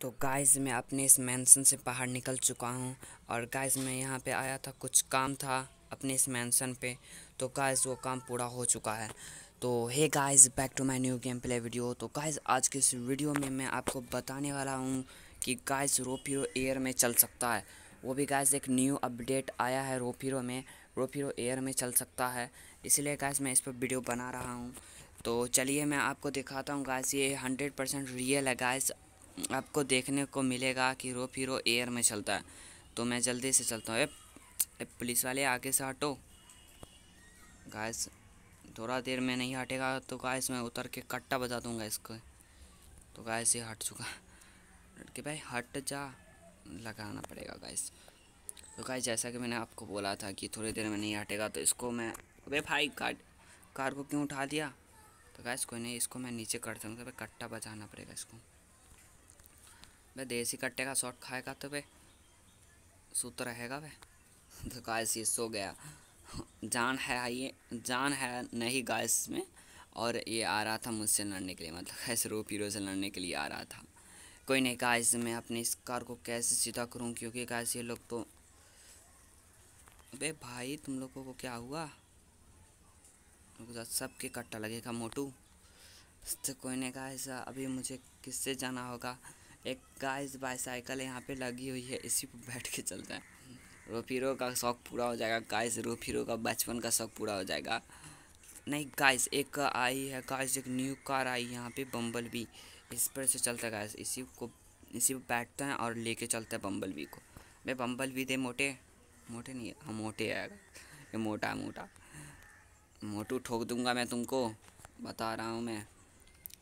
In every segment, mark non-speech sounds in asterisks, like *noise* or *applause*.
तो गाइस मैं अपने इस मैंसन से बाहर निकल चुका हूँ और गाइस मैं यहाँ पे आया था कुछ काम था अपने इस मैंसन पे तो गाइस वो काम पूरा हो चुका है तो hey guys back to my new game play video तो गाइस आज के इस वीडियो में मैं आपको बताने वाला हूँ कि गाइस रोपीरो एयर में चल सकता है वो भी गाइज एक न्यू अपडेट आया है रोपीरो में रोपीरो एयर में चल सकता है इसलिए गाइज मैं इस पर वीडियो बना रहा हूँ तो चलिए मैं आपको दिखाता हूँ गाइस ये हंड्रेड परसेंट रियल है गाइस आपको देखने को मिलेगा कि रो फिरो एयर में चलता है तो मैं जल्दी से चलता हूँ पुलिस वाले आगे से हटो गाइस थोड़ा देर में नहीं हटेगा तो गाइस मैं उतर के कट्टा बजा दूंगा इसको तो गाइस ये हट चुका लड़के भाई हट जा लगाना पड़ेगा गाइस तो गाइस जैसा कि मैंने आपको बोला था कि थोड़ी देर में नहीं हटेगा तो इसको मैं अबे भाई कार कार को क्यों उठा दिया तो गाइस कोई नहीं इसको मैं नीचे कर दूँगा कट्टा बजाना पड़ेगा इसको बे देसी कट्टे का शॉट खाएगा तो बे सुत रहेगा वह *laughs* तो गायस ये सो गया *laughs* जान है आइए जान है नहीं गायस में और ये आ रहा था मुझसे लड़ने के लिए मतलब ऐसे रो पीरो से लड़ने के लिए आ रहा था कोई नहीं गायस मैं अपने इस कार को कैसे सीधा करूँ क्योंकि गायस ये लोग तो अबे भाई तुम लोगों को क्या हुआ तो सबके कट्टा लगेगा मोटू तो कोई नहीं कहा ऐसा अभी मुझे किससे जाना होगा एक गाइस बाईसाइकिल यहाँ पे लगी हुई है इसी पर बैठ के चलते हैं रोफीरो का शौक पूरा हो जाएगा गाइस रोफीरो का बचपन का शौक पूरा हो जाएगा नहीं गाइस एक आई है गाइस एक न्यू कार आई यहाँ पे बम्बल भी इस पर से चलता गाइस इसी को इसी पर बैठते हैं और लेके चलते हैं बम्बल बी को भाई बम्बल बी दे मोटे मोटे नहीं हाँ मोटे आएगा ये मोटा मोटा मोटू ठोक दूंगा मैं तुमको बता रहा हूँ मैं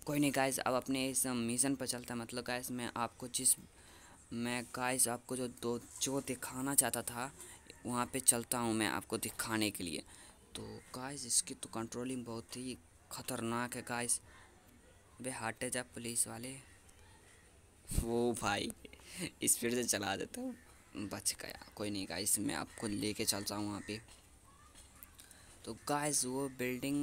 कोई नहीं गाइस अब अपने इस मिशन पर चलता मतलब गाइस मैं आपको जिस मैं गाइस आपको जो दो जो दिखाना चाहता था वहाँ पे चलता हूँ मैं आपको दिखाने के लिए तो गाइस इसकी तो कंट्रोलिंग बहुत ही ख़तरनाक है गाइस वे हटे जा पुलिस वाले वो भाई *laughs* स्पीड से चला देता हूँ बच गया कोई नहीं गाइस मैं आपको लेके चलता हूँ वहाँ पे तो गाइस वो बिल्डिंग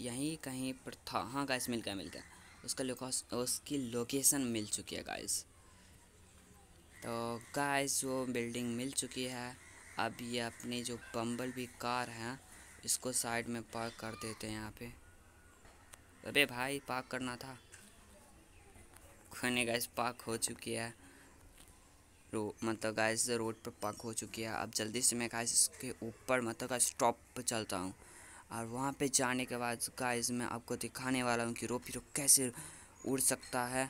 यहीं कहीं पर था हाँ गाइस मिल गया मिल गया उसका लोकेस उसकी लोकेशन मिल चुकी है गाइस तो गाइस वो बिल्डिंग मिल चुकी है अब ये अपनी जो बम्बल भी कार है इसको साइड में पार्क कर देते हैं यहाँ पे अबे भाई पार्क करना था खाने गैस पार्क हो चुकी है रो मतलब गैस रोड पर पार्क हो चुकी है अब जल्दी से मैं गाइस इसके ऊपर मतलब गाइस स्टॉप पर चलता हूँ और वहाँ पे जाने के बाद गाइस मैं आपको दिखाने वाला हूँ कि रोफिरो तो कैसे उड़ सकता है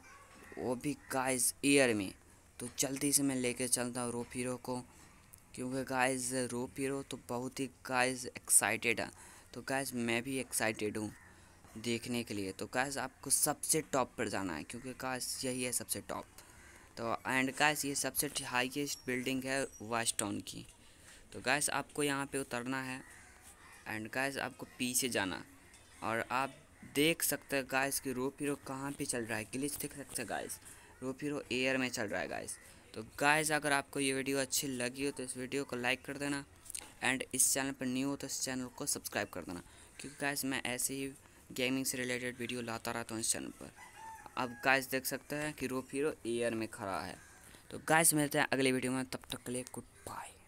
वो भी गाइस एयर में तो जल्दी से मैं लेके चलता हूँ हीरो को क्योंकि गाइस रोफिरो तो बहुत ही गाइस एक्साइटेड है तो गाइस मैं भी एक्साइटेड हूँ देखने के लिए तो गाइस आपको सबसे टॉप पर जाना है क्योंकि गाइस यही है सबसे टॉप तो एंड गाइस ये सबसे हाईएस्ट बिल्डिंग है टाउन की तो गाइस आपको यहाँ पे उतरना है एंड गाइस आपको पीछे जाना और आप देख सकते हैं गाइस कि रोप हीरो कहाँ पर चल रहा है ग्लिच देख सकते हैं गाइस रोप हीरो एयर में चल रहा है गाइस तो गाइस अगर आपको ये वीडियो अच्छी लगी हो तो इस वीडियो को लाइक कर देना एंड इस चैनल पर न्यू हो तो इस चैनल को सब्सक्राइब कर देना क्योंकि गाइस मैं ऐसे ही गेमिंग से रिलेटेड वीडियो लाता रहता हूँ इस चैनल पर अब गाइस देख सकते हैं कि रोप हीरो एयर में खड़ा है तो गाइस मिलते हैं अगले वीडियो में तब तक के लिए गुड बाय